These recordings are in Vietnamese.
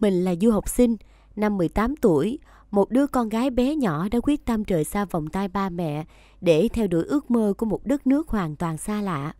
Mình là du học sinh, năm 18 tuổi, một đứa con gái bé nhỏ đã quyết tâm rời xa vòng tay ba mẹ để theo đuổi ước mơ của một đất nước hoàn toàn xa lạ.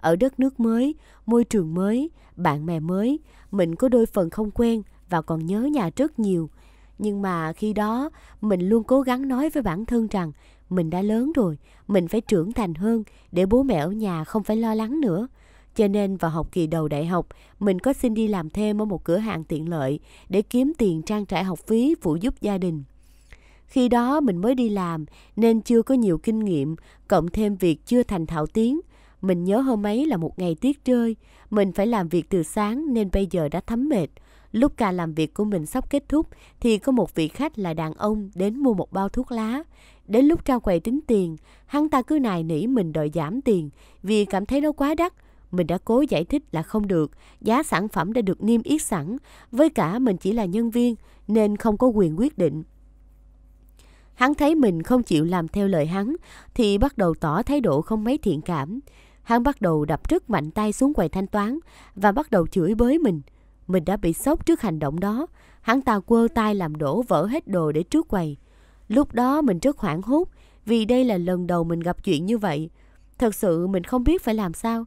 Ở đất nước mới, môi trường mới, bạn bè mới, mình có đôi phần không quen và còn nhớ nhà rất nhiều. Nhưng mà khi đó, mình luôn cố gắng nói với bản thân rằng mình đã lớn rồi, mình phải trưởng thành hơn để bố mẹ ở nhà không phải lo lắng nữa. Cho nên vào học kỳ đầu đại học, mình có xin đi làm thêm ở một cửa hàng tiện lợi để kiếm tiền trang trải học phí phụ giúp gia đình. Khi đó mình mới đi làm nên chưa có nhiều kinh nghiệm, cộng thêm việc chưa thành thạo tiếng. Mình nhớ hôm ấy là một ngày tiết rơi, mình phải làm việc từ sáng nên bây giờ đã thấm mệt. Lúc ca làm việc của mình sắp kết thúc thì có một vị khách là đàn ông đến mua một bao thuốc lá. Đến lúc trao quầy tính tiền, hắn ta cứ nài nỉ mình đòi giảm tiền vì cảm thấy nó quá đắt. Mình đã cố giải thích là không được, giá sản phẩm đã được niêm yết sẵn, với cả mình chỉ là nhân viên nên không có quyền quyết định. Hắn thấy mình không chịu làm theo lời hắn thì bắt đầu tỏ thái độ không mấy thiện cảm. Hắn bắt đầu đập rất mạnh tay xuống quầy thanh toán và bắt đầu chửi bới mình. Mình đã bị sốc trước hành động đó. Hắn ta quơ tay làm đổ vỡ hết đồ để trước quầy. Lúc đó mình rất hoảng hốt vì đây là lần đầu mình gặp chuyện như vậy. Thật sự mình không biết phải làm sao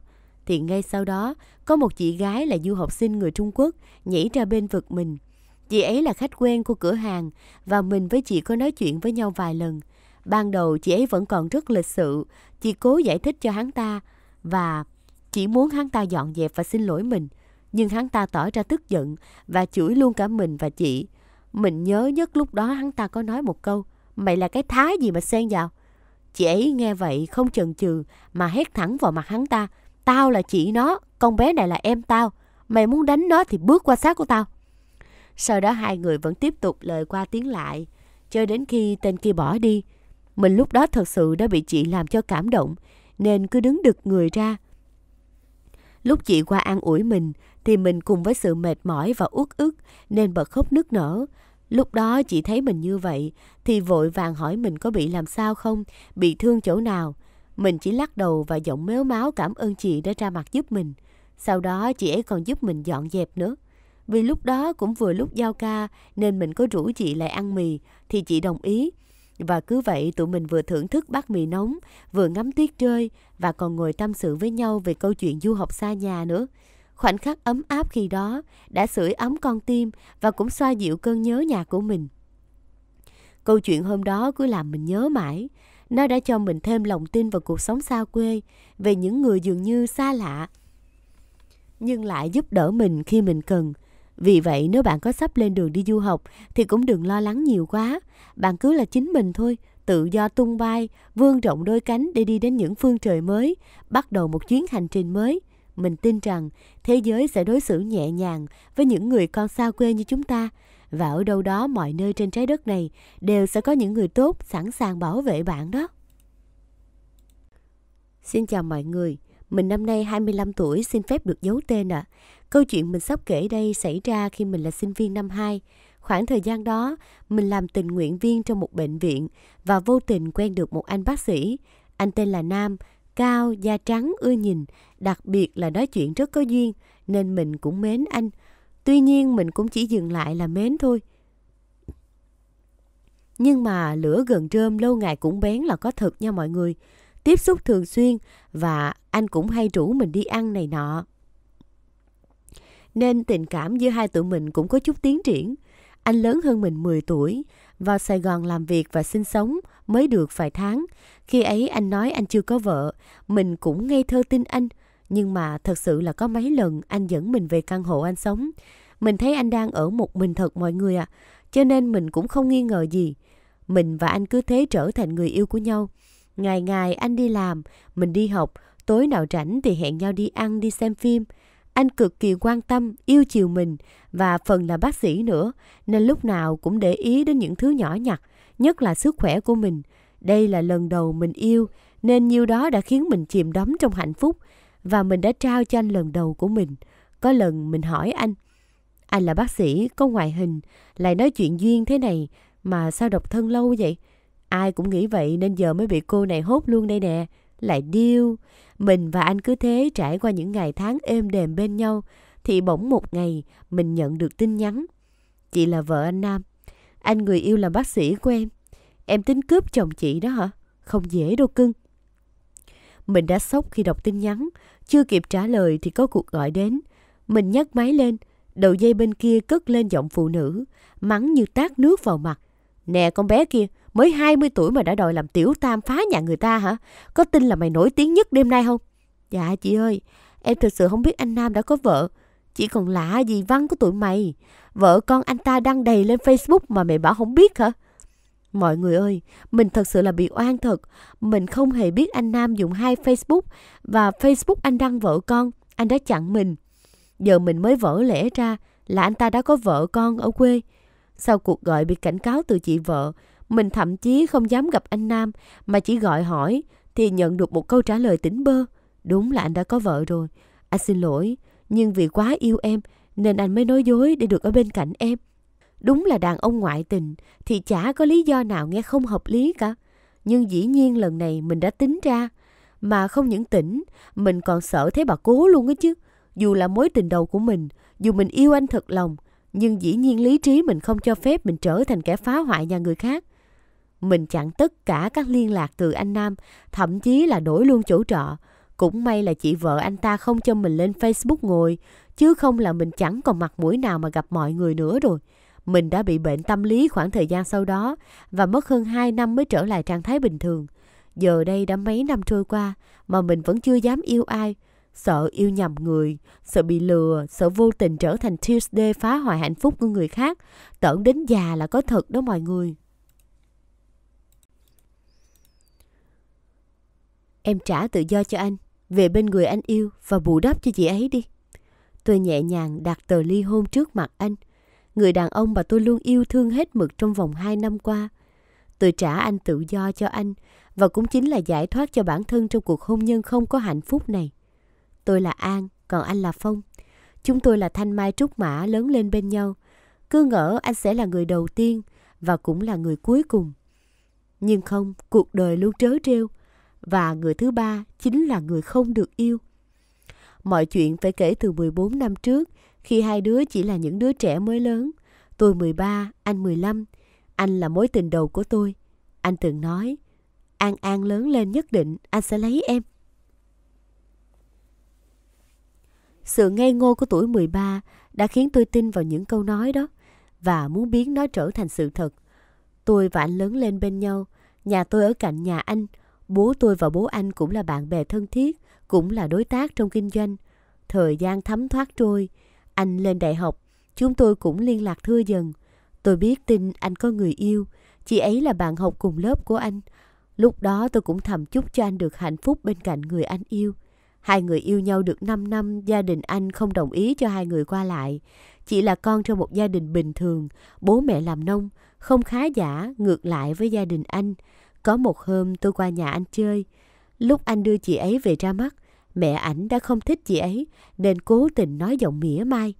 thì ngay sau đó có một chị gái là du học sinh người Trung Quốc nhảy ra bên vực mình. Chị ấy là khách quen của cửa hàng và mình với chị có nói chuyện với nhau vài lần. Ban đầu chị ấy vẫn còn rất lịch sự, chị cố giải thích cho hắn ta và chỉ muốn hắn ta dọn dẹp và xin lỗi mình. Nhưng hắn ta tỏ ra tức giận và chửi luôn cả mình và chị. Mình nhớ nhất lúc đó hắn ta có nói một câu Mày là cái thái gì mà xen vào Chị ấy nghe vậy không chần chừ mà hét thẳng vào mặt hắn ta Tao là chị nó, con bé này là em tao. Mày muốn đánh nó thì bước qua xác của tao. Sau đó hai người vẫn tiếp tục lời qua tiếng lại, cho đến khi tên kia bỏ đi. Mình lúc đó thật sự đã bị chị làm cho cảm động, nên cứ đứng đực người ra. Lúc chị qua an ủi mình, thì mình cùng với sự mệt mỏi và uất ức nên bật khóc nức nở. Lúc đó chị thấy mình như vậy, thì vội vàng hỏi mình có bị làm sao không, bị thương chỗ nào. Mình chỉ lắc đầu và giọng méo máu cảm ơn chị đã ra mặt giúp mình. Sau đó chị ấy còn giúp mình dọn dẹp nữa. Vì lúc đó cũng vừa lúc giao ca nên mình có rủ chị lại ăn mì thì chị đồng ý. Và cứ vậy tụi mình vừa thưởng thức bát mì nóng, vừa ngắm tuyết rơi và còn ngồi tâm sự với nhau về câu chuyện du học xa nhà nữa. Khoảnh khắc ấm áp khi đó đã sưởi ấm con tim và cũng xoa dịu cơn nhớ nhà của mình. Câu chuyện hôm đó cứ làm mình nhớ mãi, nó đã cho mình thêm lòng tin vào cuộc sống xa quê, về những người dường như xa lạ. Nhưng lại giúp đỡ mình khi mình cần. Vì vậy nếu bạn có sắp lên đường đi du học thì cũng đừng lo lắng nhiều quá. Bạn cứ là chính mình thôi, tự do tung bay, vươn rộng đôi cánh để đi đến những phương trời mới, bắt đầu một chuyến hành trình mới. Mình tin rằng thế giới sẽ đối xử nhẹ nhàng với những người con xa quê như chúng ta và ở đâu đó mọi nơi trên trái đất này đều sẽ có những người tốt sẵn sàng bảo vệ bạn đó. Xin chào mọi người, mình năm nay 25 tuổi xin phép được giấu tên ạ. À. Câu chuyện mình sắp kể đây xảy ra khi mình là sinh viên năm 2. Khoảng thời gian đó, mình làm tình nguyện viên trong một bệnh viện và vô tình quen được một anh bác sĩ. Anh tên là Nam, cao, da trắng, ưa nhìn, đặc biệt là nói chuyện rất có duyên, nên mình cũng mến anh. Tuy nhiên mình cũng chỉ dừng lại là mến thôi. Nhưng mà lửa gần trơm lâu ngày cũng bén là có thật nha mọi người. Tiếp xúc thường xuyên và anh cũng hay rủ mình đi ăn này nọ. Nên tình cảm giữa hai tụi mình cũng có chút tiến triển. Anh lớn hơn mình 10 tuổi, vào Sài Gòn làm việc và sinh sống mới được vài tháng. Khi ấy anh nói anh chưa có vợ, mình cũng ngây thơ tin anh, nhưng mà thật sự là có mấy lần anh dẫn mình về căn hộ anh sống. Mình thấy anh đang ở một mình thật mọi người ạ. À, cho nên mình cũng không nghi ngờ gì. Mình và anh cứ thế trở thành người yêu của nhau. Ngày ngày anh đi làm, mình đi học, tối nào rảnh thì hẹn nhau đi ăn, đi xem phim. Anh cực kỳ quan tâm, yêu chiều mình và phần là bác sĩ nữa, nên lúc nào cũng để ý đến những thứ nhỏ nhặt, nhất là sức khỏe của mình. Đây là lần đầu mình yêu, nên nhiêu đó đã khiến mình chìm đắm trong hạnh phúc và mình đã trao cho anh lần đầu của mình. Có lần mình hỏi anh, anh là bác sĩ, có ngoại hình, lại nói chuyện duyên thế này mà sao độc thân lâu vậy? Ai cũng nghĩ vậy nên giờ mới bị cô này hốt luôn đây nè. Lại điêu, mình và anh cứ thế trải qua những ngày tháng êm đềm bên nhau thì bỗng một ngày mình nhận được tin nhắn. Chị là vợ anh Nam, anh người yêu là bác sĩ của em. Em tính cướp chồng chị đó hả? Không dễ đâu cưng. Mình đã sốc khi đọc tin nhắn, chưa kịp trả lời thì có cuộc gọi đến. Mình nhấc máy lên, đầu dây bên kia cất lên giọng phụ nữ, mắng như tát nước vào mặt. Nè con bé kia, mới 20 tuổi mà đã đòi làm tiểu tam phá nhà người ta hả? Có tin là mày nổi tiếng nhất đêm nay không? Dạ chị ơi, em thật sự không biết anh Nam đã có vợ. Chỉ còn lạ gì văn của tụi mày. Vợ con anh ta đăng đầy lên Facebook mà mày bảo không biết hả? Mọi người ơi, mình thật sự là bị oan thật. Mình không hề biết anh Nam dùng hai Facebook và Facebook anh đăng vợ con, anh đã chặn mình. Giờ mình mới vỡ lẽ ra là anh ta đã có vợ con ở quê. Sau cuộc gọi bị cảnh cáo từ chị vợ, mình thậm chí không dám gặp anh Nam mà chỉ gọi hỏi thì nhận được một câu trả lời tỉnh bơ. Đúng là anh đã có vợ rồi. Anh à xin lỗi, nhưng vì quá yêu em nên anh mới nói dối để được ở bên cạnh em. Đúng là đàn ông ngoại tình thì chả có lý do nào nghe không hợp lý cả. Nhưng dĩ nhiên lần này mình đã tính ra. Mà không những tỉnh, mình còn sợ thấy bà cố luôn á chứ. Dù là mối tình đầu của mình, dù mình yêu anh thật lòng, nhưng dĩ nhiên lý trí mình không cho phép mình trở thành kẻ phá hoại nhà người khác. Mình chặn tất cả các liên lạc từ anh Nam, thậm chí là đổi luôn chỗ trọ. Cũng may là chị vợ anh ta không cho mình lên Facebook ngồi, chứ không là mình chẳng còn mặt mũi nào mà gặp mọi người nữa rồi. Mình đã bị bệnh tâm lý khoảng thời gian sau đó và mất hơn 2 năm mới trở lại trạng thái bình thường. Giờ đây đã mấy năm trôi qua mà mình vẫn chưa dám yêu ai. Sợ yêu nhầm người, sợ bị lừa, sợ vô tình trở thành Tuesday phá hoại hạnh phúc của người khác. Tưởng đến già là có thật đó mọi người. Em trả tự do cho anh, về bên người anh yêu và bù đắp cho chị ấy đi. Tôi nhẹ nhàng đặt tờ ly hôn trước mặt anh người đàn ông mà tôi luôn yêu thương hết mực trong vòng 2 năm qua. Tôi trả anh tự do cho anh và cũng chính là giải thoát cho bản thân trong cuộc hôn nhân không có hạnh phúc này. Tôi là An, còn anh là Phong. Chúng tôi là thanh mai trúc mã lớn lên bên nhau. Cứ ngỡ anh sẽ là người đầu tiên và cũng là người cuối cùng. Nhưng không, cuộc đời luôn trớ trêu và người thứ ba chính là người không được yêu. Mọi chuyện phải kể từ 14 năm trước khi hai đứa chỉ là những đứa trẻ mới lớn. Tôi 13, anh 15. Anh là mối tình đầu của tôi. Anh từng nói, An An lớn lên nhất định anh sẽ lấy em. Sự ngây ngô của tuổi 13 đã khiến tôi tin vào những câu nói đó và muốn biến nó trở thành sự thật. Tôi và anh lớn lên bên nhau, nhà tôi ở cạnh nhà anh, bố tôi và bố anh cũng là bạn bè thân thiết, cũng là đối tác trong kinh doanh. Thời gian thấm thoát trôi, anh lên đại học, chúng tôi cũng liên lạc thưa dần. Tôi biết tin anh có người yêu, chị ấy là bạn học cùng lớp của anh. Lúc đó tôi cũng thầm chúc cho anh được hạnh phúc bên cạnh người anh yêu. Hai người yêu nhau được 5 năm, gia đình anh không đồng ý cho hai người qua lại. Chị là con trong một gia đình bình thường, bố mẹ làm nông, không khá giả, ngược lại với gia đình anh. Có một hôm tôi qua nhà anh chơi. Lúc anh đưa chị ấy về ra mắt, Mẹ ảnh đã không thích chị ấy nên cố tình nói giọng mỉa mai.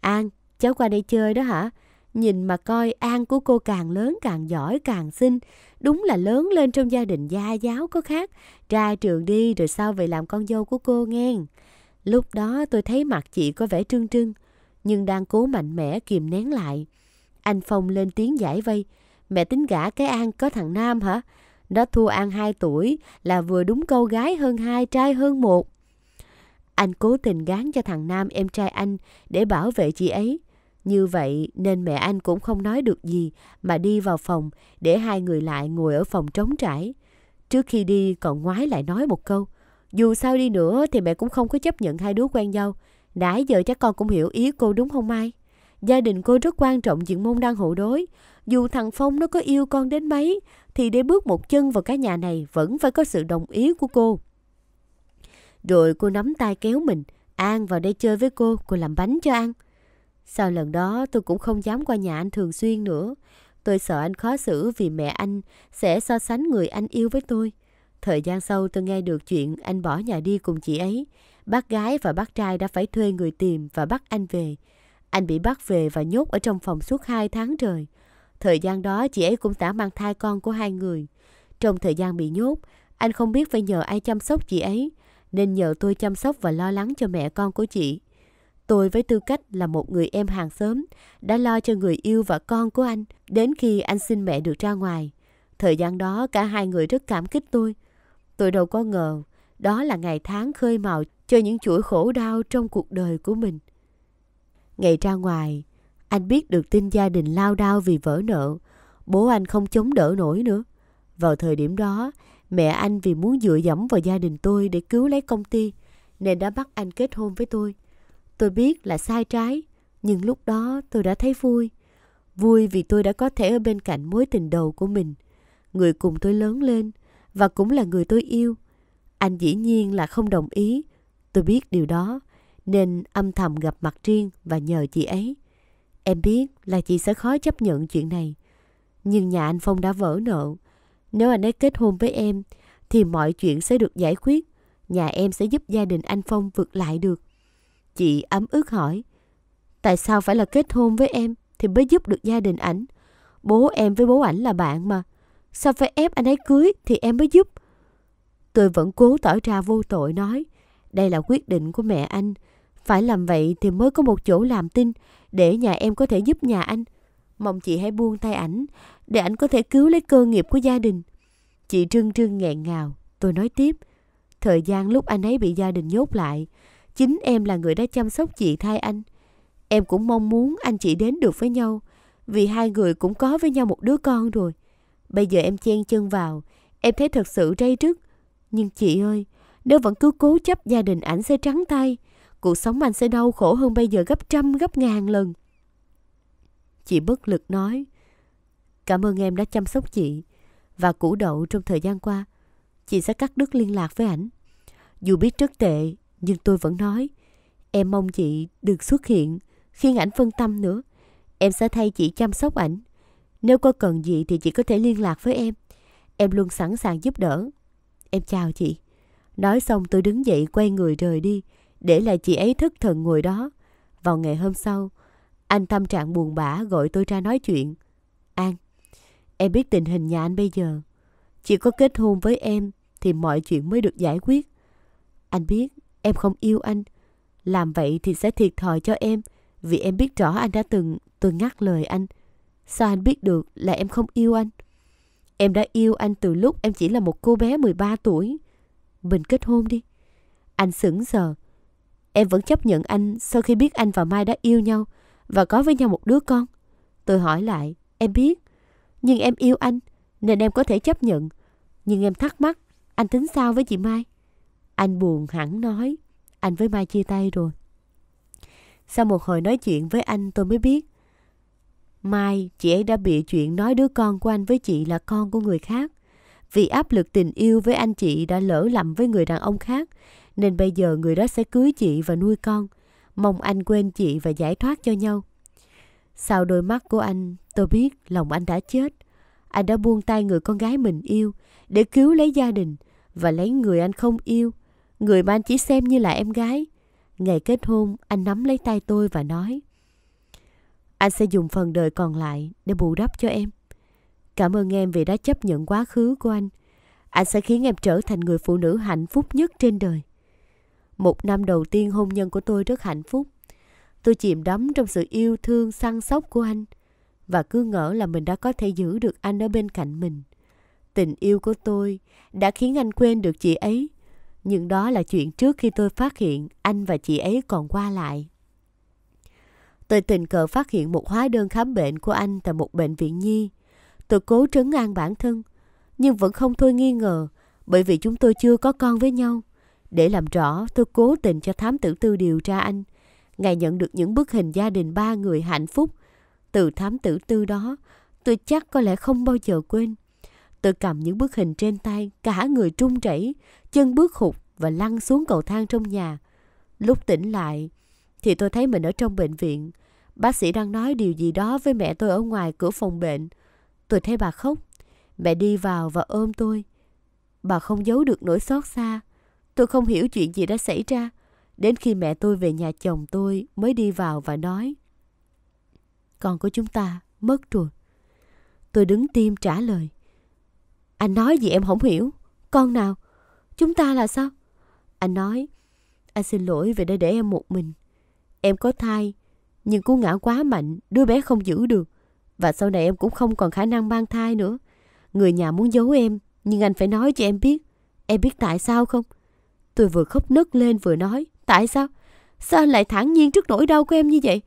An, cháu qua đây chơi đó hả? Nhìn mà coi An của cô càng lớn càng giỏi càng xinh. Đúng là lớn lên trong gia đình gia giáo có khác. Ra trường đi rồi sao về làm con dâu của cô nghe. Lúc đó tôi thấy mặt chị có vẻ trưng trưng. Nhưng đang cố mạnh mẽ kìm nén lại. Anh Phong lên tiếng giải vây. Mẹ tính gả cái An có thằng Nam hả? Nó thua An 2 tuổi là vừa đúng câu gái hơn hai trai hơn một. Anh cố tình gán cho thằng Nam em trai anh để bảo vệ chị ấy. Như vậy nên mẹ anh cũng không nói được gì mà đi vào phòng để hai người lại ngồi ở phòng trống trải. Trước khi đi còn ngoái lại nói một câu. Dù sao đi nữa thì mẹ cũng không có chấp nhận hai đứa quen nhau. Nãy giờ chắc con cũng hiểu ý cô đúng không Mai? Gia đình cô rất quan trọng chuyện môn đăng hộ đối. Dù thằng Phong nó có yêu con đến mấy thì để bước một chân vào cái nhà này vẫn phải có sự đồng ý của cô. Rồi cô nắm tay kéo mình, An vào đây chơi với cô, cô làm bánh cho ăn. Sau lần đó tôi cũng không dám qua nhà anh thường xuyên nữa. Tôi sợ anh khó xử vì mẹ anh sẽ so sánh người anh yêu với tôi. Thời gian sau tôi nghe được chuyện anh bỏ nhà đi cùng chị ấy. Bác gái và bác trai đã phải thuê người tìm và bắt anh về. Anh bị bắt về và nhốt ở trong phòng suốt 2 tháng trời. Thời gian đó chị ấy cũng đã mang thai con của hai người. Trong thời gian bị nhốt, anh không biết phải nhờ ai chăm sóc chị ấy, nên nhờ tôi chăm sóc và lo lắng cho mẹ con của chị. Tôi với tư cách là một người em hàng xóm, đã lo cho người yêu và con của anh đến khi anh xin mẹ được ra ngoài. Thời gian đó cả hai người rất cảm kích tôi. Tôi đâu có ngờ, đó là ngày tháng khơi mào cho những chuỗi khổ đau trong cuộc đời của mình. Ngày ra ngoài, anh biết được tin gia đình lao đao vì vỡ nợ. Bố anh không chống đỡ nổi nữa. Vào thời điểm đó, mẹ anh vì muốn dựa dẫm vào gia đình tôi để cứu lấy công ty, nên đã bắt anh kết hôn với tôi. Tôi biết là sai trái, nhưng lúc đó tôi đã thấy vui. Vui vì tôi đã có thể ở bên cạnh mối tình đầu của mình, người cùng tôi lớn lên và cũng là người tôi yêu. Anh dĩ nhiên là không đồng ý, tôi biết điều đó, nên âm thầm gặp mặt riêng và nhờ chị ấy. Em biết là chị sẽ khó chấp nhận chuyện này. Nhưng nhà anh Phong đã vỡ nợ. Nếu anh ấy kết hôn với em, thì mọi chuyện sẽ được giải quyết. Nhà em sẽ giúp gia đình anh Phong vượt lại được. Chị ấm ức hỏi. Tại sao phải là kết hôn với em thì mới giúp được gia đình ảnh? Bố em với bố ảnh là bạn mà. Sao phải ép anh ấy cưới thì em mới giúp? Tôi vẫn cố tỏ ra vô tội nói. Đây là quyết định của mẹ anh. Phải làm vậy thì mới có một chỗ làm tin để nhà em có thể giúp nhà anh. Mong chị hãy buông tay ảnh để ảnh có thể cứu lấy cơ nghiệp của gia đình. Chị trưng trưng nghẹn ngào. Tôi nói tiếp. Thời gian lúc anh ấy bị gia đình nhốt lại, chính em là người đã chăm sóc chị thay anh. Em cũng mong muốn anh chị đến được với nhau vì hai người cũng có với nhau một đứa con rồi. Bây giờ em chen chân vào, em thấy thật sự rây rứt. Nhưng chị ơi, nếu vẫn cứ cố chấp gia đình ảnh sẽ trắng tay, cuộc sống anh sẽ đau khổ hơn bây giờ gấp trăm gấp ngàn lần. Chị bất lực nói, cảm ơn em đã chăm sóc chị và củ đậu trong thời gian qua. Chị sẽ cắt đứt liên lạc với ảnh. Dù biết rất tệ, nhưng tôi vẫn nói, em mong chị được xuất hiện khiến ảnh phân tâm nữa. Em sẽ thay chị chăm sóc ảnh. Nếu có cần gì thì chị có thể liên lạc với em. Em luôn sẵn sàng giúp đỡ. Em chào chị. Nói xong tôi đứng dậy quay người rời đi để lại chị ấy thức thần ngồi đó. Vào ngày hôm sau, anh tâm trạng buồn bã gọi tôi ra nói chuyện. An, em biết tình hình nhà anh bây giờ. Chỉ có kết hôn với em thì mọi chuyện mới được giải quyết. Anh biết em không yêu anh. Làm vậy thì sẽ thiệt thòi cho em vì em biết rõ anh đã từng từng ngắt lời anh. Sao anh biết được là em không yêu anh? Em đã yêu anh từ lúc em chỉ là một cô bé 13 tuổi. Mình kết hôn đi. Anh sững sờ, Em vẫn chấp nhận anh sau khi biết anh và Mai đã yêu nhau và có với nhau một đứa con. Tôi hỏi lại, em biết, nhưng em yêu anh nên em có thể chấp nhận. Nhưng em thắc mắc, anh tính sao với chị Mai? Anh buồn hẳn nói, anh với Mai chia tay rồi. Sau một hồi nói chuyện với anh tôi mới biết. Mai, chị ấy đã bị chuyện nói đứa con của anh với chị là con của người khác. Vì áp lực tình yêu với anh chị đã lỡ lầm với người đàn ông khác nên bây giờ người đó sẽ cưới chị và nuôi con. Mong anh quên chị và giải thoát cho nhau. Sau đôi mắt của anh, tôi biết lòng anh đã chết. Anh đã buông tay người con gái mình yêu để cứu lấy gia đình và lấy người anh không yêu, người mà anh chỉ xem như là em gái. Ngày kết hôn, anh nắm lấy tay tôi và nói Anh sẽ dùng phần đời còn lại để bù đắp cho em. Cảm ơn em vì đã chấp nhận quá khứ của anh. Anh sẽ khiến em trở thành người phụ nữ hạnh phúc nhất trên đời. Một năm đầu tiên hôn nhân của tôi rất hạnh phúc. Tôi chìm đắm trong sự yêu thương săn sóc của anh và cứ ngỡ là mình đã có thể giữ được anh ở bên cạnh mình. Tình yêu của tôi đã khiến anh quên được chị ấy. Nhưng đó là chuyện trước khi tôi phát hiện anh và chị ấy còn qua lại. Tôi tình cờ phát hiện một hóa đơn khám bệnh của anh tại một bệnh viện nhi. Tôi cố trấn an bản thân, nhưng vẫn không thôi nghi ngờ bởi vì chúng tôi chưa có con với nhau. Để làm rõ, tôi cố tình cho thám tử tư điều tra anh. Ngài nhận được những bức hình gia đình ba người hạnh phúc. Từ thám tử tư đó, tôi chắc có lẽ không bao giờ quên. Tôi cầm những bức hình trên tay, cả người trung chảy, chân bước hụt và lăn xuống cầu thang trong nhà. Lúc tỉnh lại, thì tôi thấy mình ở trong bệnh viện. Bác sĩ đang nói điều gì đó với mẹ tôi ở ngoài cửa phòng bệnh. Tôi thấy bà khóc. Mẹ đi vào và ôm tôi. Bà không giấu được nỗi xót xa. Tôi không hiểu chuyện gì đã xảy ra. Đến khi mẹ tôi về nhà chồng tôi mới đi vào và nói. Con của chúng ta mất rồi. Tôi đứng tim trả lời. Anh nói gì em không hiểu. Con nào? Chúng ta là sao? Anh nói. Anh xin lỗi vì đã để em một mình. Em có thai, nhưng cú ngã quá mạnh, đứa bé không giữ được. Và sau này em cũng không còn khả năng mang thai nữa. Người nhà muốn giấu em, nhưng anh phải nói cho em biết. Em biết tại sao không? Tôi vừa khóc nức lên vừa nói, tại sao? Sao anh lại thản nhiên trước nỗi đau của em như vậy?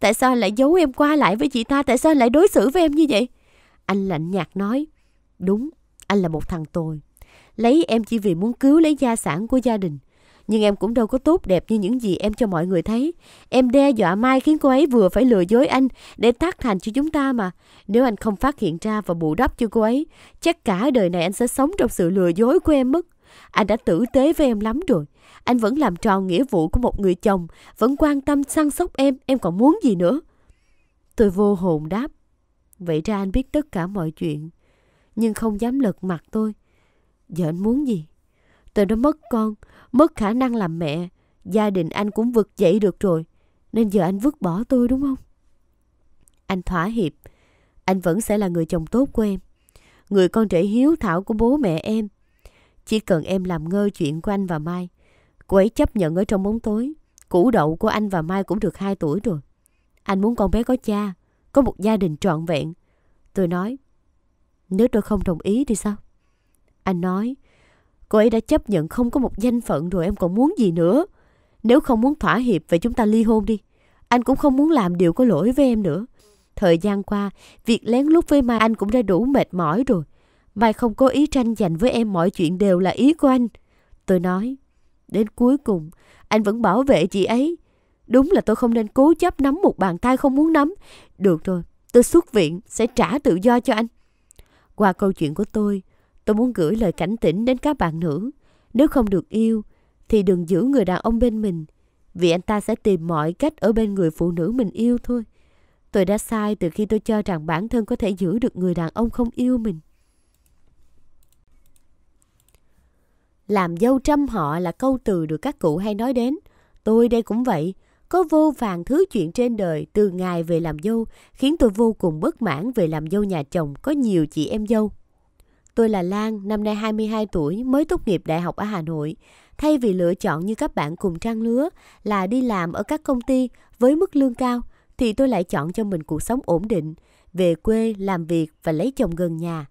Tại sao anh lại giấu em qua lại với chị ta? Tại sao anh lại đối xử với em như vậy? Anh lạnh nhạt nói, đúng, anh là một thằng tồi. Lấy em chỉ vì muốn cứu lấy gia sản của gia đình. Nhưng em cũng đâu có tốt đẹp như những gì em cho mọi người thấy. Em đe dọa Mai khiến cô ấy vừa phải lừa dối anh để tác thành cho chúng ta mà. Nếu anh không phát hiện ra và bù đắp cho cô ấy, chắc cả đời này anh sẽ sống trong sự lừa dối của em mất. Anh đã tử tế với em lắm rồi. Anh vẫn làm tròn nghĩa vụ của một người chồng, vẫn quan tâm săn sóc em, em còn muốn gì nữa? Tôi vô hồn đáp. Vậy ra anh biết tất cả mọi chuyện, nhưng không dám lật mặt tôi. Giờ anh muốn gì? Tôi đã mất con, mất khả năng làm mẹ, gia đình anh cũng vực dậy được rồi, nên giờ anh vứt bỏ tôi đúng không? Anh thỏa hiệp, anh vẫn sẽ là người chồng tốt của em, người con rể hiếu thảo của bố mẹ em. Chỉ cần em làm ngơ chuyện của anh và Mai. Cô ấy chấp nhận ở trong bóng tối. Củ đậu của anh và Mai cũng được 2 tuổi rồi. Anh muốn con bé có cha, có một gia đình trọn vẹn. Tôi nói, nếu tôi không đồng ý thì sao? Anh nói, cô ấy đã chấp nhận không có một danh phận rồi em còn muốn gì nữa. Nếu không muốn thỏa hiệp vậy chúng ta ly hôn đi. Anh cũng không muốn làm điều có lỗi với em nữa. Thời gian qua, việc lén lút với Mai anh cũng đã đủ mệt mỏi rồi. Mai không có ý tranh giành với em mọi chuyện đều là ý của anh. Tôi nói, đến cuối cùng, anh vẫn bảo vệ chị ấy. Đúng là tôi không nên cố chấp nắm một bàn tay không muốn nắm. Được rồi, tôi xuất viện, sẽ trả tự do cho anh. Qua câu chuyện của tôi, tôi muốn gửi lời cảnh tỉnh đến các bạn nữ. Nếu không được yêu, thì đừng giữ người đàn ông bên mình. Vì anh ta sẽ tìm mọi cách ở bên người phụ nữ mình yêu thôi. Tôi đã sai từ khi tôi cho rằng bản thân có thể giữ được người đàn ông không yêu mình. Làm dâu trăm họ là câu từ được các cụ hay nói đến. Tôi đây cũng vậy. Có vô vàng thứ chuyện trên đời từ ngày về làm dâu khiến tôi vô cùng bất mãn về làm dâu nhà chồng có nhiều chị em dâu. Tôi là Lan, năm nay 22 tuổi, mới tốt nghiệp đại học ở Hà Nội. Thay vì lựa chọn như các bạn cùng trang lứa là đi làm ở các công ty với mức lương cao, thì tôi lại chọn cho mình cuộc sống ổn định, về quê làm việc và lấy chồng gần nhà.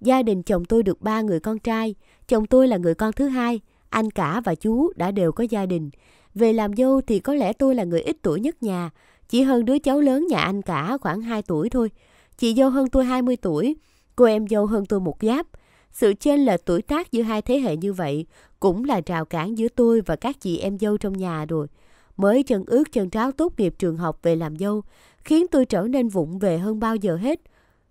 Gia đình chồng tôi được ba người con trai, chồng tôi là người con thứ hai, anh cả và chú đã đều có gia đình. Về làm dâu thì có lẽ tôi là người ít tuổi nhất nhà, chỉ hơn đứa cháu lớn nhà anh cả khoảng 2 tuổi thôi. Chị dâu hơn tôi 20 tuổi, cô em dâu hơn tôi một giáp. Sự chênh lệch tuổi tác giữa hai thế hệ như vậy cũng là rào cản giữa tôi và các chị em dâu trong nhà rồi. Mới chân ướt chân tráo tốt nghiệp trường học về làm dâu, khiến tôi trở nên vụng về hơn bao giờ hết –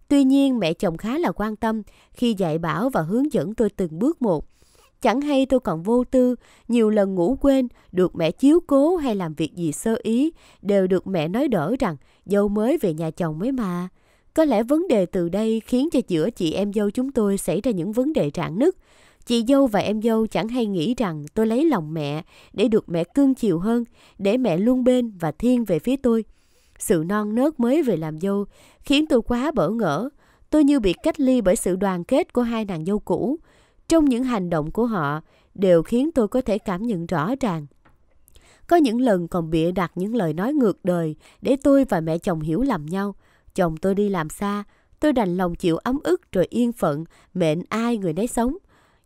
Tuy nhiên mẹ chồng khá là quan tâm khi dạy bảo và hướng dẫn tôi từng bước một. Chẳng hay tôi còn vô tư, nhiều lần ngủ quên, được mẹ chiếu cố hay làm việc gì sơ ý, đều được mẹ nói đỡ rằng dâu mới về nhà chồng mới mà. Có lẽ vấn đề từ đây khiến cho giữa chị em dâu chúng tôi xảy ra những vấn đề rạn nứt. Chị dâu và em dâu chẳng hay nghĩ rằng tôi lấy lòng mẹ để được mẹ cương chiều hơn, để mẹ luôn bên và thiên về phía tôi. Sự non nớt mới về làm dâu khiến tôi quá bỡ ngỡ. Tôi như bị cách ly bởi sự đoàn kết của hai nàng dâu cũ. Trong những hành động của họ đều khiến tôi có thể cảm nhận rõ ràng. Có những lần còn bịa đặt những lời nói ngược đời để tôi và mẹ chồng hiểu lầm nhau. Chồng tôi đi làm xa, tôi đành lòng chịu ấm ức rồi yên phận, mệnh ai người nấy sống.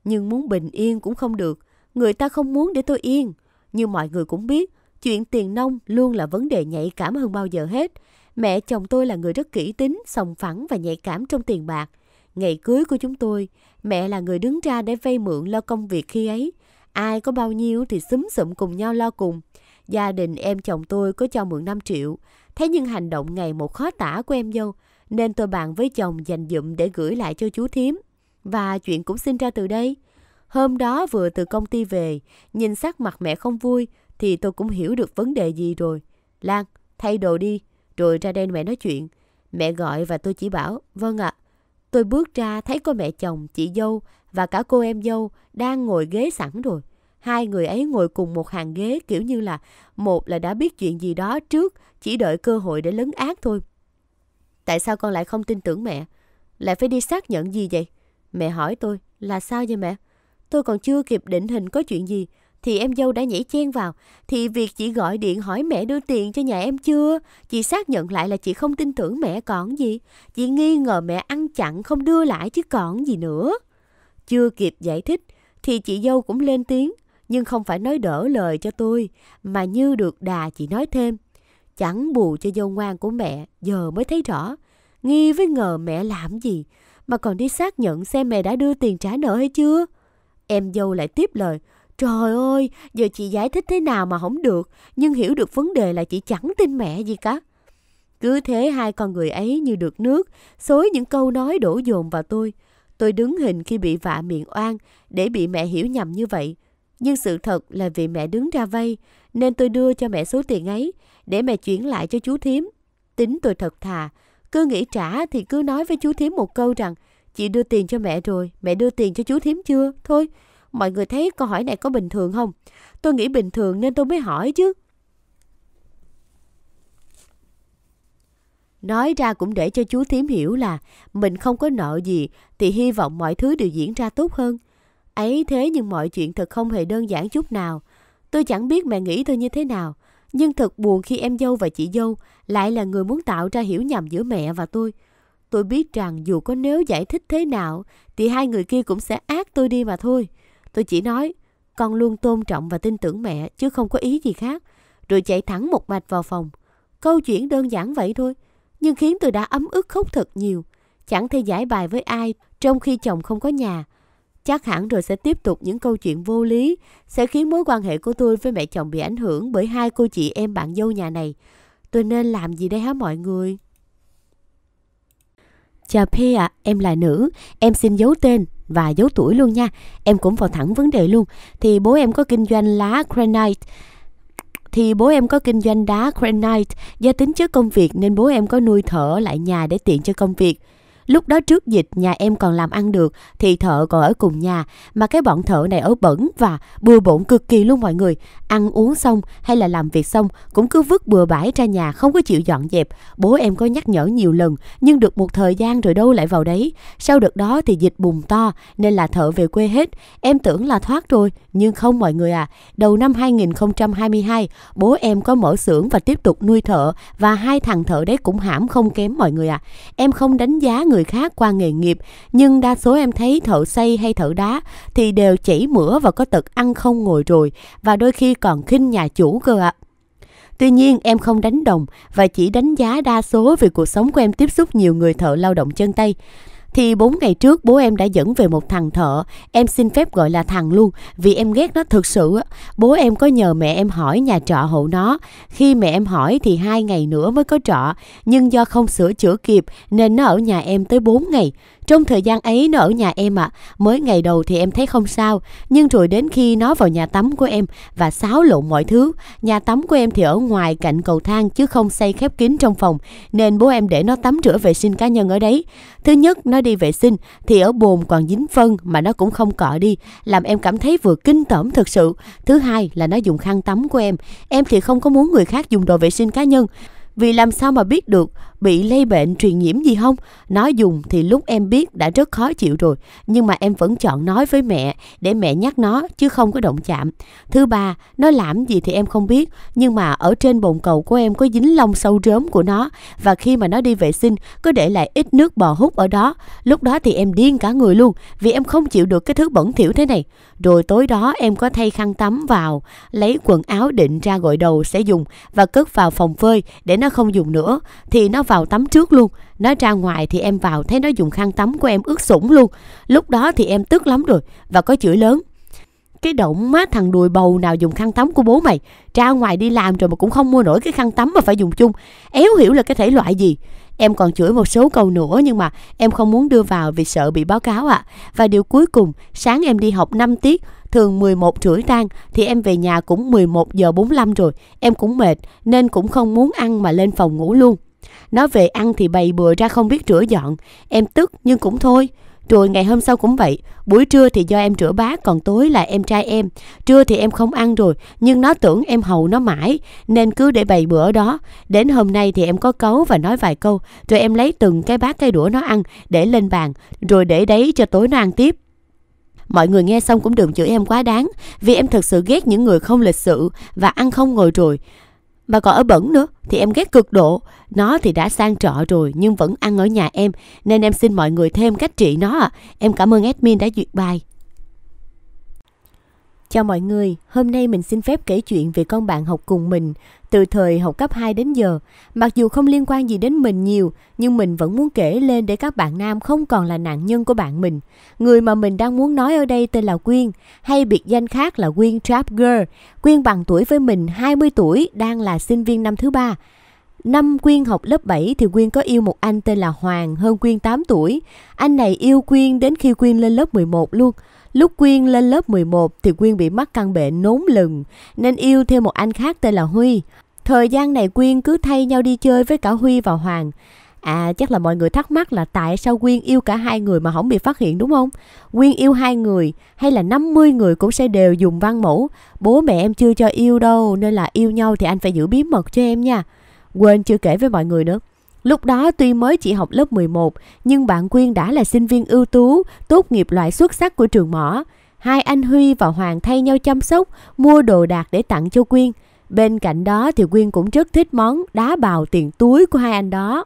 Nhưng muốn bình yên cũng không được, người ta không muốn để tôi yên. Như mọi người cũng biết, Chuyện tiền nông luôn là vấn đề nhạy cảm hơn bao giờ hết. Mẹ chồng tôi là người rất kỹ tính, sòng phẳng và nhạy cảm trong tiền bạc. Ngày cưới của chúng tôi, mẹ là người đứng ra để vay mượn lo công việc khi ấy. Ai có bao nhiêu thì xúm sụm cùng nhau lo cùng. Gia đình em chồng tôi có cho mượn 5 triệu. Thế nhưng hành động ngày một khó tả của em dâu, nên tôi bàn với chồng dành dụm để gửi lại cho chú thím. Và chuyện cũng sinh ra từ đây. Hôm đó vừa từ công ty về, nhìn sắc mặt mẹ không vui, thì tôi cũng hiểu được vấn đề gì rồi. Lan, thay đồ đi, rồi ra đây mẹ nói chuyện. Mẹ gọi và tôi chỉ bảo, vâng ạ. À. Tôi bước ra thấy có mẹ chồng, chị dâu và cả cô em dâu đang ngồi ghế sẵn rồi. Hai người ấy ngồi cùng một hàng ghế kiểu như là một là đã biết chuyện gì đó trước, chỉ đợi cơ hội để lấn ác thôi. Tại sao con lại không tin tưởng mẹ? Lại phải đi xác nhận gì vậy? Mẹ hỏi tôi, là sao vậy mẹ? Tôi còn chưa kịp định hình có chuyện gì thì em dâu đã nhảy chen vào Thì việc chị gọi điện hỏi mẹ đưa tiền cho nhà em chưa Chị xác nhận lại là chị không tin tưởng mẹ còn gì Chị nghi ngờ mẹ ăn chặn không đưa lại chứ còn gì nữa Chưa kịp giải thích Thì chị dâu cũng lên tiếng Nhưng không phải nói đỡ lời cho tôi Mà như được đà chị nói thêm Chẳng bù cho dâu ngoan của mẹ Giờ mới thấy rõ Nghi với ngờ mẹ làm gì Mà còn đi xác nhận xem mẹ đã đưa tiền trả nợ hay chưa Em dâu lại tiếp lời Trời ơi, giờ chị giải thích thế nào mà không được, nhưng hiểu được vấn đề là chị chẳng tin mẹ gì cả. Cứ thế hai con người ấy như được nước, xối những câu nói đổ dồn vào tôi. Tôi đứng hình khi bị vạ miệng oan, để bị mẹ hiểu nhầm như vậy. Nhưng sự thật là vì mẹ đứng ra vay, nên tôi đưa cho mẹ số tiền ấy, để mẹ chuyển lại cho chú thím. Tính tôi thật thà, cứ nghĩ trả thì cứ nói với chú thím một câu rằng, chị đưa tiền cho mẹ rồi, mẹ đưa tiền cho chú thím chưa, thôi, Mọi người thấy câu hỏi này có bình thường không? Tôi nghĩ bình thường nên tôi mới hỏi chứ. Nói ra cũng để cho chú thím hiểu là mình không có nợ gì thì hy vọng mọi thứ đều diễn ra tốt hơn. Ấy thế nhưng mọi chuyện thật không hề đơn giản chút nào. Tôi chẳng biết mẹ nghĩ tôi như thế nào. Nhưng thật buồn khi em dâu và chị dâu lại là người muốn tạo ra hiểu nhầm giữa mẹ và tôi. Tôi biết rằng dù có nếu giải thích thế nào thì hai người kia cũng sẽ ác tôi đi mà thôi. Tôi chỉ nói, con luôn tôn trọng và tin tưởng mẹ chứ không có ý gì khác. Rồi chạy thẳng một mạch vào phòng. Câu chuyện đơn giản vậy thôi, nhưng khiến tôi đã ấm ức khóc thật nhiều. Chẳng thể giải bài với ai trong khi chồng không có nhà. Chắc hẳn rồi sẽ tiếp tục những câu chuyện vô lý, sẽ khiến mối quan hệ của tôi với mẹ chồng bị ảnh hưởng bởi hai cô chị em bạn dâu nhà này. Tôi nên làm gì đây hả mọi người? Chà Pia, em là nữ, em xin giấu tên, và dấu tuổi luôn nha. Em cũng vào thẳng vấn đề luôn. Thì bố em có kinh doanh lá granite thì bố em có kinh doanh đá granite, do tính chất công việc nên bố em có nuôi thở lại nhà để tiện cho công việc. Lúc đó trước dịch nhà em còn làm ăn được thì thợ còn ở cùng nhà mà cái bọn thợ này ở bẩn và bừa bộn cực kỳ luôn mọi người. Ăn uống xong hay là làm việc xong cũng cứ vứt bừa bãi ra nhà không có chịu dọn dẹp. Bố em có nhắc nhở nhiều lần nhưng được một thời gian rồi đâu lại vào đấy. Sau đợt đó thì dịch bùng to nên là thợ về quê hết. Em tưởng là thoát rồi nhưng không mọi người à. Đầu năm 2022 bố em có mở xưởng và tiếp tục nuôi thợ và hai thằng thợ đấy cũng hãm không kém mọi người à. Em không đánh giá người người khác qua nghề nghiệp, nhưng đa số em thấy thợ xây hay thợ đá thì đều chảy mửa và có tật ăn không ngồi rồi và đôi khi còn khinh nhà chủ cơ ạ. Tuy nhiên em không đánh đồng và chỉ đánh giá đa số vì cuộc sống của em tiếp xúc nhiều người thợ lao động chân tay. Thì bốn ngày trước bố em đã dẫn về một thằng thợ, em xin phép gọi là thằng luôn vì em ghét nó thực sự. Bố em có nhờ mẹ em hỏi nhà trọ hộ nó. Khi mẹ em hỏi thì hai ngày nữa mới có trọ, nhưng do không sửa chữa kịp nên nó ở nhà em tới bốn ngày. Trong thời gian ấy nó ở nhà em ạ, à. mới ngày đầu thì em thấy không sao, nhưng rồi đến khi nó vào nhà tắm của em và xáo lộn mọi thứ, nhà tắm của em thì ở ngoài cạnh cầu thang chứ không xây khép kín trong phòng, nên bố em để nó tắm rửa vệ sinh cá nhân ở đấy. Thứ nhất, nó đi vệ sinh thì ở bồn còn dính phân mà nó cũng không cọ đi, làm em cảm thấy vừa kinh tởm thật sự. Thứ hai là nó dùng khăn tắm của em, em thì không có muốn người khác dùng đồ vệ sinh cá nhân vì làm sao mà biết được bị lây bệnh truyền nhiễm gì không? Nói dùng thì lúc em biết đã rất khó chịu rồi, nhưng mà em vẫn chọn nói với mẹ để mẹ nhắc nó chứ không có động chạm. Thứ ba, nó làm gì thì em không biết, nhưng mà ở trên bồn cầu của em có dính lông sâu rớm của nó và khi mà nó đi vệ sinh cứ để lại ít nước bò hút ở đó. Lúc đó thì em điên cả người luôn vì em không chịu được cái thứ bẩn thỉu thế này. Rồi tối đó em có thay khăn tắm vào, lấy quần áo định ra gội đầu sẽ dùng và cất vào phòng phơi để nó không dùng nữa thì nó vào tắm trước luôn Nó ra ngoài thì em vào thấy nó dùng khăn tắm của em ướt sũng luôn Lúc đó thì em tức lắm rồi Và có chửi lớn Cái động má thằng đùi bầu nào dùng khăn tắm của bố mày Ra ngoài đi làm rồi mà cũng không mua nổi cái khăn tắm mà phải dùng chung Éo hiểu là cái thể loại gì Em còn chửi một số câu nữa nhưng mà em không muốn đưa vào vì sợ bị báo cáo ạ. À. Và điều cuối cùng, sáng em đi học 5 tiết, thường 11 rưỡi tan thì em về nhà cũng 11 giờ 45 rồi, em cũng mệt nên cũng không muốn ăn mà lên phòng ngủ luôn. Nói về ăn thì bày bừa ra không biết rửa dọn, em tức nhưng cũng thôi. Rồi ngày hôm sau cũng vậy, buổi trưa thì do em rửa bát, còn tối là em trai em. Trưa thì em không ăn rồi, nhưng nó tưởng em hầu nó mãi, nên cứ để bày bữa đó. Đến hôm nay thì em có cấu và nói vài câu, rồi em lấy từng cái bát cái đũa nó ăn, để lên bàn, rồi để đấy cho tối nó ăn tiếp. Mọi người nghe xong cũng đừng chửi em quá đáng, vì em thật sự ghét những người không lịch sự và ăn không ngồi rồi mà còn ở bẩn nữa thì em ghét cực độ. Nó thì đã sang trọ rồi nhưng vẫn ăn ở nhà em nên em xin mọi người thêm cách trị nó ạ. À. Em cảm ơn admin đã duyệt bài. Chào mọi người, hôm nay mình xin phép kể chuyện về con bạn học cùng mình từ thời học cấp 2 đến giờ. Mặc dù không liên quan gì đến mình nhiều, nhưng mình vẫn muốn kể lên để các bạn nam không còn là nạn nhân của bạn mình. Người mà mình đang muốn nói ở đây tên là Quyên, hay biệt danh khác là Quyên Trap Girl. Quyên bằng tuổi với mình 20 tuổi, đang là sinh viên năm thứ ba. Năm Quyên học lớp 7 thì Quyên có yêu một anh tên là Hoàng hơn Quyên 8 tuổi. Anh này yêu Quyên đến khi Quyên lên lớp 11 luôn. Lúc Quyên lên lớp 11 thì Quyên bị mắc căn bệnh nốn lừng nên yêu thêm một anh khác tên là Huy. Thời gian này Quyên cứ thay nhau đi chơi với cả Huy và Hoàng. À chắc là mọi người thắc mắc là tại sao Quyên yêu cả hai người mà không bị phát hiện đúng không? Quyên yêu hai người hay là 50 người cũng sẽ đều dùng văn mẫu. Bố mẹ em chưa cho yêu đâu nên là yêu nhau thì anh phải giữ bí mật cho em nha. Quên chưa kể với mọi người nữa. Lúc đó tuy mới chỉ học lớp 11, nhưng bạn Quyên đã là sinh viên ưu tú, tốt nghiệp loại xuất sắc của trường mỏ. Hai anh Huy và Hoàng thay nhau chăm sóc, mua đồ đạc để tặng cho Quyên. Bên cạnh đó thì Quyên cũng rất thích món đá bào tiền túi của hai anh đó.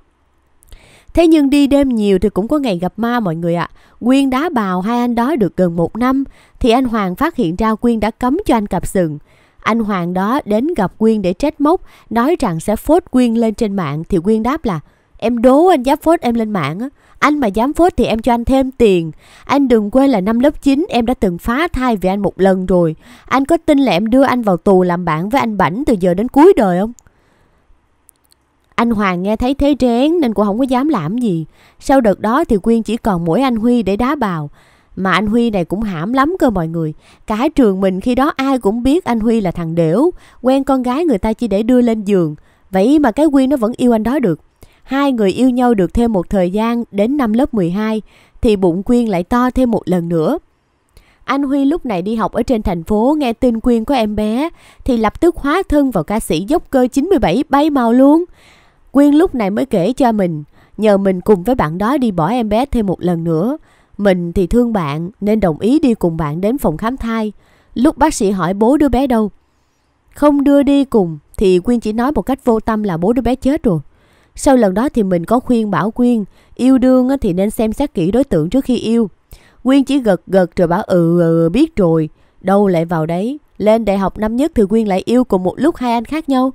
Thế nhưng đi đêm nhiều thì cũng có ngày gặp ma mọi người ạ. À. Quyên đá bào hai anh đó được gần một năm thì anh Hoàng phát hiện ra Quyên đã cấm cho anh cặp sừng. Anh Hoàng đó đến gặp Quyên để trách móc, nói rằng sẽ phốt Quyên lên trên mạng thì Quyên đáp là Em đố anh dám phốt em lên mạng á. Anh mà dám phốt thì em cho anh thêm tiền. Anh đừng quên là năm lớp 9 em đã từng phá thai về anh một lần rồi. Anh có tin là em đưa anh vào tù làm bạn với anh Bảnh từ giờ đến cuối đời không? Anh Hoàng nghe thấy thế rén nên cũng không có dám làm gì. Sau đợt đó thì Quyên chỉ còn mỗi anh Huy để đá bào. Mà anh Huy này cũng hãm lắm cơ mọi người. Cả trường mình khi đó ai cũng biết anh Huy là thằng đểu, quen con gái người ta chỉ để đưa lên giường. Vậy mà cái Huy nó vẫn yêu anh đó được. Hai người yêu nhau được thêm một thời gian đến năm lớp 12 thì bụng Quyên lại to thêm một lần nữa. Anh Huy lúc này đi học ở trên thành phố nghe tin Quyên có em bé thì lập tức hóa thân vào ca sĩ dốc cơ 97 bay màu luôn. Quyên lúc này mới kể cho mình nhờ mình cùng với bạn đó đi bỏ em bé thêm một lần nữa. Mình thì thương bạn nên đồng ý đi cùng bạn đến phòng khám thai. Lúc bác sĩ hỏi bố đứa bé đâu? Không đưa đi cùng thì Quyên chỉ nói một cách vô tâm là bố đứa bé chết rồi. Sau lần đó thì mình có khuyên bảo Quyên yêu đương thì nên xem xét kỹ đối tượng trước khi yêu. Quyên chỉ gật gật rồi bảo ừ, ừ, ừ biết rồi. Đâu lại vào đấy. Lên đại học năm nhất thì Quyên lại yêu cùng một lúc hai anh khác nhau.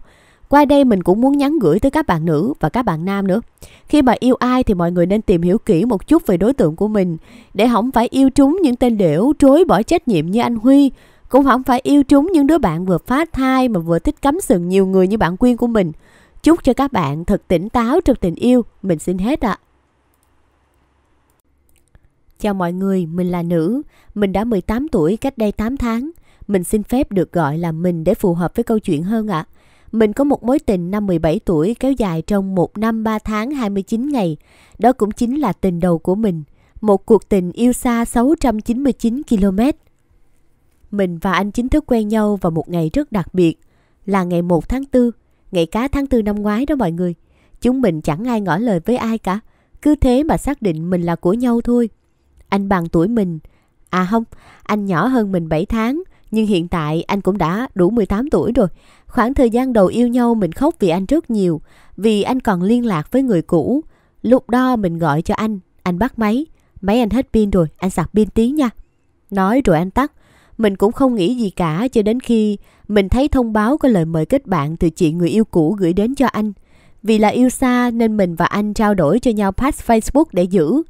Qua đây mình cũng muốn nhắn gửi tới các bạn nữ và các bạn nam nữa. Khi mà yêu ai thì mọi người nên tìm hiểu kỹ một chút về đối tượng của mình để không phải yêu trúng những tên đểu trối bỏ trách nhiệm như anh Huy, cũng không phải yêu trúng những đứa bạn vừa phá thai mà vừa thích cắm sừng nhiều người như bạn Quyên của mình. Chúc cho các bạn thật tỉnh táo trong tình yêu. Mình xin hết ạ. À. Chào mọi người, mình là nữ. Mình đã 18 tuổi cách đây 8 tháng. Mình xin phép được gọi là mình để phù hợp với câu chuyện hơn ạ. À. Mình có một mối tình năm 17 tuổi kéo dài trong 1 năm 3 tháng 29 ngày. Đó cũng chính là tình đầu của mình. Một cuộc tình yêu xa 699 km. Mình và anh chính thức quen nhau vào một ngày rất đặc biệt. Là ngày 1 tháng 4, ngày cá tháng 4 năm ngoái đó mọi người. Chúng mình chẳng ai ngỏ lời với ai cả. Cứ thế mà xác định mình là của nhau thôi. Anh bằng tuổi mình. À không, anh nhỏ hơn mình 7 tháng. Nhưng hiện tại anh cũng đã đủ 18 tuổi rồi. Khoảng thời gian đầu yêu nhau mình khóc vì anh rất nhiều, vì anh còn liên lạc với người cũ. Lúc đó mình gọi cho anh, anh bắt máy. Máy anh hết pin rồi, anh sạc pin tí nha. Nói rồi anh tắt. Mình cũng không nghĩ gì cả cho đến khi mình thấy thông báo có lời mời kết bạn từ chị người yêu cũ gửi đến cho anh. Vì là yêu xa nên mình và anh trao đổi cho nhau pass Facebook để giữ.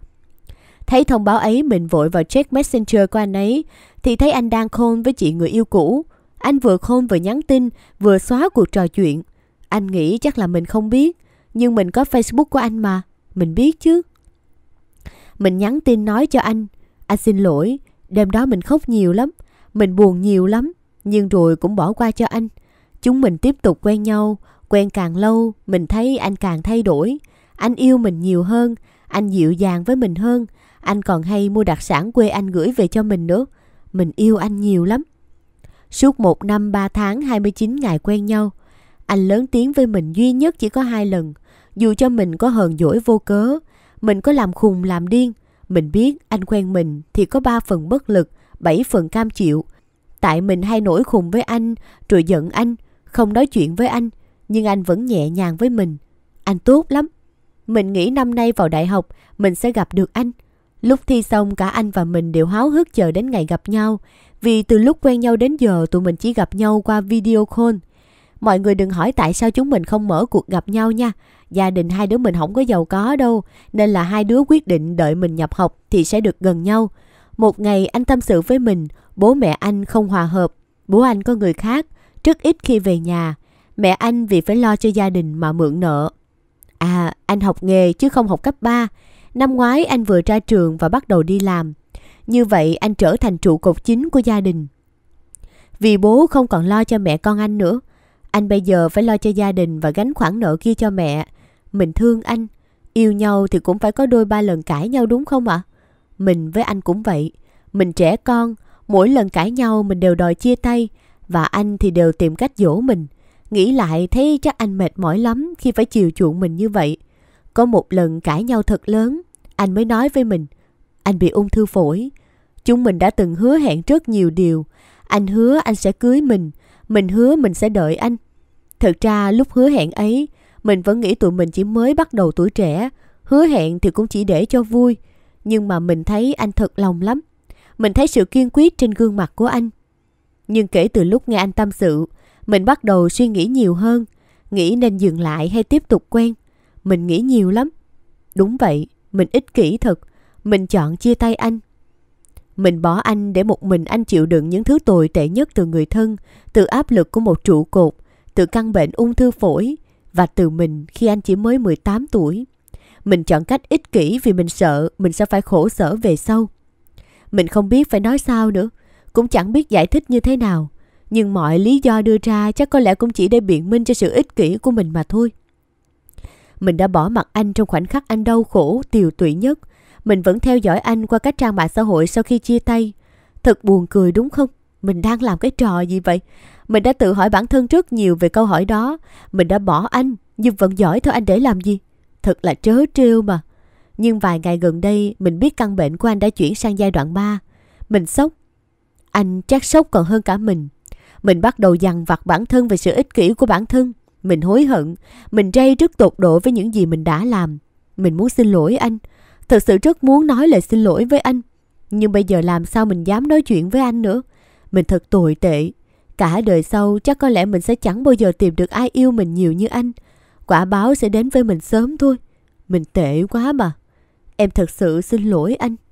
Thấy thông báo ấy mình vội vào check messenger của anh ấy, thì thấy anh đang khôn với chị người yêu cũ. Anh vừa khôn vừa nhắn tin, vừa xóa cuộc trò chuyện. Anh nghĩ chắc là mình không biết, nhưng mình có Facebook của anh mà, mình biết chứ. Mình nhắn tin nói cho anh, anh xin lỗi, đêm đó mình khóc nhiều lắm, mình buồn nhiều lắm, nhưng rồi cũng bỏ qua cho anh. Chúng mình tiếp tục quen nhau, quen càng lâu, mình thấy anh càng thay đổi. Anh yêu mình nhiều hơn, anh dịu dàng với mình hơn, anh còn hay mua đặc sản quê anh gửi về cho mình nữa. Mình yêu anh nhiều lắm. Suốt một năm ba tháng 29 ngày quen nhau, anh lớn tiếng với mình duy nhất chỉ có hai lần. Dù cho mình có hờn dỗi vô cớ, mình có làm khùng làm điên, mình biết anh quen mình thì có 3 phần bất lực, 7 phần cam chịu. Tại mình hay nổi khùng với anh, rồi giận anh, không nói chuyện với anh, nhưng anh vẫn nhẹ nhàng với mình. Anh tốt lắm. Mình nghĩ năm nay vào đại học, mình sẽ gặp được anh. Lúc thi xong cả anh và mình đều háo hức chờ đến ngày gặp nhau, vì từ lúc quen nhau đến giờ tụi mình chỉ gặp nhau qua video call. Mọi người đừng hỏi tại sao chúng mình không mở cuộc gặp nhau nha. Gia đình hai đứa mình không có giàu có đâu, nên là hai đứa quyết định đợi mình nhập học thì sẽ được gần nhau. Một ngày anh tâm sự với mình, bố mẹ anh không hòa hợp, bố anh có người khác, rất ít khi về nhà. Mẹ anh vì phải lo cho gia đình mà mượn nợ. À, anh học nghề chứ không học cấp 3, Năm ngoái anh vừa ra trường và bắt đầu đi làm. Như vậy anh trở thành trụ cột chính của gia đình. Vì bố không còn lo cho mẹ con anh nữa. Anh bây giờ phải lo cho gia đình và gánh khoản nợ kia cho mẹ. Mình thương anh. Yêu nhau thì cũng phải có đôi ba lần cãi nhau đúng không ạ? À? Mình với anh cũng vậy. Mình trẻ con, mỗi lần cãi nhau mình đều đòi chia tay. Và anh thì đều tìm cách dỗ mình. Nghĩ lại thấy chắc anh mệt mỏi lắm khi phải chiều chuộng mình như vậy. Có một lần cãi nhau thật lớn, anh mới nói với mình, anh bị ung thư phổi. Chúng mình đã từng hứa hẹn rất nhiều điều. Anh hứa anh sẽ cưới mình, mình hứa mình sẽ đợi anh. Thực ra lúc hứa hẹn ấy, mình vẫn nghĩ tụi mình chỉ mới bắt đầu tuổi trẻ, hứa hẹn thì cũng chỉ để cho vui. Nhưng mà mình thấy anh thật lòng lắm. Mình thấy sự kiên quyết trên gương mặt của anh. Nhưng kể từ lúc nghe anh tâm sự, mình bắt đầu suy nghĩ nhiều hơn. Nghĩ nên dừng lại hay tiếp tục quen. Mình nghĩ nhiều lắm. Đúng vậy, mình ích kỷ thật. Mình chọn chia tay anh. Mình bỏ anh để một mình anh chịu đựng những thứ tồi tệ nhất từ người thân, từ áp lực của một trụ cột, từ căn bệnh ung thư phổi và từ mình khi anh chỉ mới 18 tuổi. Mình chọn cách ích kỷ vì mình sợ mình sẽ phải khổ sở về sau. Mình không biết phải nói sao nữa, cũng chẳng biết giải thích như thế nào. Nhưng mọi lý do đưa ra chắc có lẽ cũng chỉ để biện minh cho sự ích kỷ của mình mà thôi. Mình đã bỏ mặt anh trong khoảnh khắc anh đau khổ, tiều tụy nhất. Mình vẫn theo dõi anh qua các trang mạng xã hội sau khi chia tay. Thật buồn cười đúng không? Mình đang làm cái trò gì vậy? Mình đã tự hỏi bản thân rất nhiều về câu hỏi đó. Mình đã bỏ anh, nhưng vẫn giỏi thôi anh để làm gì? Thật là trớ trêu mà. Nhưng vài ngày gần đây mình biết căn bệnh của anh đã chuyển sang giai đoạn 3. Mình sốc. Anh chắc sốc còn hơn cả mình. Mình bắt đầu dằn vặt bản thân về sự ích kỷ của bản thân. Mình hối hận, mình trây rất tột độ với những gì mình đã làm. Mình muốn xin lỗi anh, thật sự rất muốn nói lời xin lỗi với anh. Nhưng bây giờ làm sao mình dám nói chuyện với anh nữa? Mình thật tồi tệ. Cả đời sau chắc có lẽ mình sẽ chẳng bao giờ tìm được ai yêu mình nhiều như anh. Quả báo sẽ đến với mình sớm thôi. Mình tệ quá mà. Em thật sự xin lỗi anh.